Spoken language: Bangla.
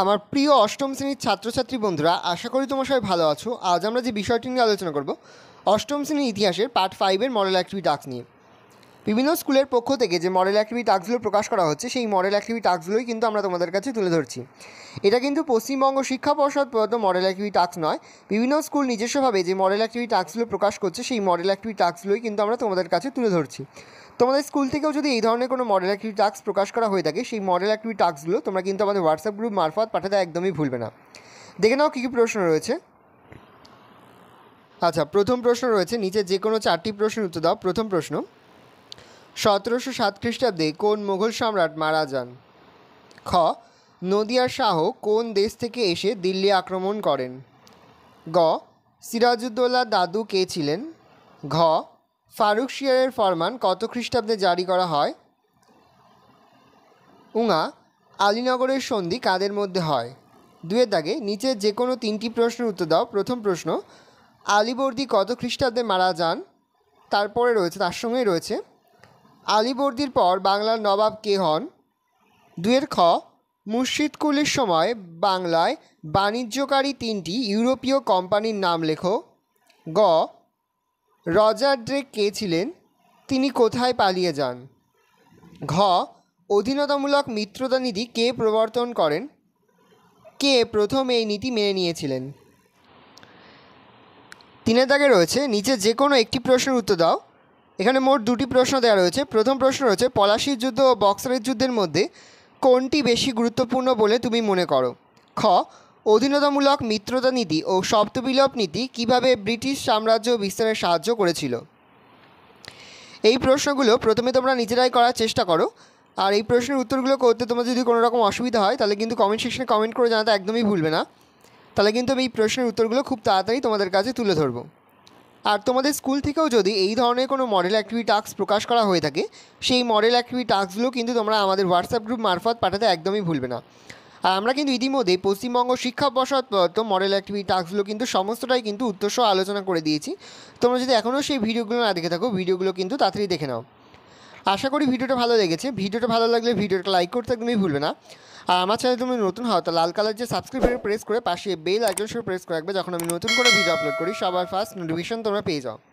আমার প্রিয় অষ্টম শ্রেণীর ছাত্রছাত্রী বন্ধুরা আশা করি তোমার সবাই ভালো আছো আজ আমরা যে বিষয়টি নিয়ে আলোচনা করব অষ্টম শ্রেণীর ইতিহাসের পার্ট ফাইভের মডেল অ্যাক্টিভিটি ডাক্স নিয়ে বিভিন্ন স্কুলের পক্ষ থেকে যে মডেল অ্যাক্টিভি টাস্কগুলো প্রকাশ করা হচ্ছে সেই মডেল অ্যাক্টিভি টাস্কগুলোই কিন্তু আমরা তোমাদের কাছে তুলে ধরছি এটা কিন্তু পশ্চিমবঙ্গ শিক্ষা পর্ষদ প্রদত্ত মডেল অ্যাক্টিভি টাস্ক নয় বিভিন্ন স্কুল নিজস্বভাবে যে মডেল অ্যাক্টিভি টাস্কগুলো প্রকাশ করছে সেই মডেল অ্যাক্টিভিটি টাস্কগুলোই কিন্তু আমরা তোমাদের কাছে তুলে ধরছি তোমাদের স্কুল থেকেও যদি এই ধরনের কোনো মডেল অ্যাক্টিভি টাস্ক প্রকাশ করা হয়ে থাকে সেই মডেল অ্যাক্টিভি টাস্কগুলো তোমরা কিন্তু আমাদের হোয়াটসঅ্যাপ গ্রুপ মারফত পাঠাতে একদমই ভুলবে না দেখে নাও কী কী প্রশ্ন রয়েছে আচ্ছা প্রথম প্রশ্ন রয়েছে নিচে যে কোনো চারটি প্রশ্নের উত্তর দাও প্রথম প্রশ্ন সতেরোশো সাত খ্রিস্টাব্দে কোন মুঘল সম্রাট মারা যান খ নদিয়ার শাহ কোন দেশ থেকে এসে দিল্লি আক্রমণ করেন গ সিরাজউদ্দৌলা দাদু কে ছিলেন ঘ ফারুক শিয়ারের ফরমান কত খ্রিস্টাব্দে জারি করা হয় উঙা আলীনগরের সন্ধি কাদের মধ্যে হয় দুয়ের দাগে নিচে যে কোনো তিনটি প্রশ্নের উত্তর দাও প্রথম প্রশ্ন আলীবর্দী কত খ্রিস্টাব্দে মারা যান তারপরে রয়েছে তার সঙ্গেই রয়েছে আলীবর্দির পর বাংলার নবাব কে হন দুয়ের খ মুর্শিদকুলের সময় বাংলায় বাণিজ্যকারী তিনটি ইউরোপীয় কোম্পানির নাম লেখো গ রজার ড্রেক কে ছিলেন তিনি কোথায় পালিয়ে যান ঘ অধীনতামূলক মিত্রতা নীতি কে প্রবর্তন করেন কে প্রথম এই নীতি মেনে নিয়েছিলেন তিনে তাকে রয়েছে নিচে যে কোনো একটি প্রশ্নের উত্তর দাও এখানে মোট দুটি প্রশ্ন দেওয়া রয়েছে প্রথম প্রশ্ন রয়েছে পলাশির যুদ্ধ ও বক্সারের যুদ্ধের মধ্যে কোনটি বেশি গুরুত্বপূর্ণ বলে তুমি মনে করো খ অধীনতামূলক মিত্রতা নীতি ও শব্দবিলোপ নীতি কিভাবে ব্রিটিশ সাম্রাজ্য বিস্তারে সাহায্য করেছিল এই প্রশ্নগুলো প্রথমে তোমরা নিজেরাই করার চেষ্টা করো আর এই প্রশ্নের উত্তরগুলো করতে তোমার যদি কোনো রকম অসুবিধা হয় তাহলে কিন্তু কমেন্ট সেকশনে কমেন্ট করে জানাতে একদমই ভুলবে না তাহলে কিন্তু আমি এই প্রশ্নের উত্তরগুলো খুব তাড়াতাড়ি তোমাদের কাছে তুলে ধরবো আর তোমাদের স্কুল থেকেও যদি এই ধরনের কোনো মডেল অ্যাক্টিভি টাস্ক প্রকাশ করা হয়ে থাকে সেই মডেল অ্যাক্টিভি টাস্কগুলো কিন্তু তোমরা আমাদের হোয়াটসঅ্যাপ গ্রুপ মারফত পাঠাতে একদমই ভুলবে না আর আমরা কিন্তু ইতিমধ্যে পশ্চিমবঙ্গ শিক্ষা পর্ষদ মডেল অ্যাক্টিভিটি টাস্কগুলো কিন্তু সমস্তটাই কিন্তু উত্তরসহ আলোচনা করে দিয়েছি তোমরা যদি এখনও সেই ভিডিওগুলো না দেখে থাকো ভিডিওগুলো কিন্তু তাড়াতাড়ি দেখে নাও আশা করি ভিডিওটা ভালো লেগেছে ভিডিওটা ভালো লাগলে ভিডিওটা লাইক করতে একদমই ভুলবে না আর আমার চ্যানেল তুমি নতুন হও তো লাল কালার যে সাবস্ক্রাইবার প্রেস করে পাশে বেল আইকন প্রেস করে রাখবে যখন আমি নতুন করে ভিডিও আপলোড করি সবার ফার্স্ট নোটিফিকেশন তোমরা পেয়ে যাও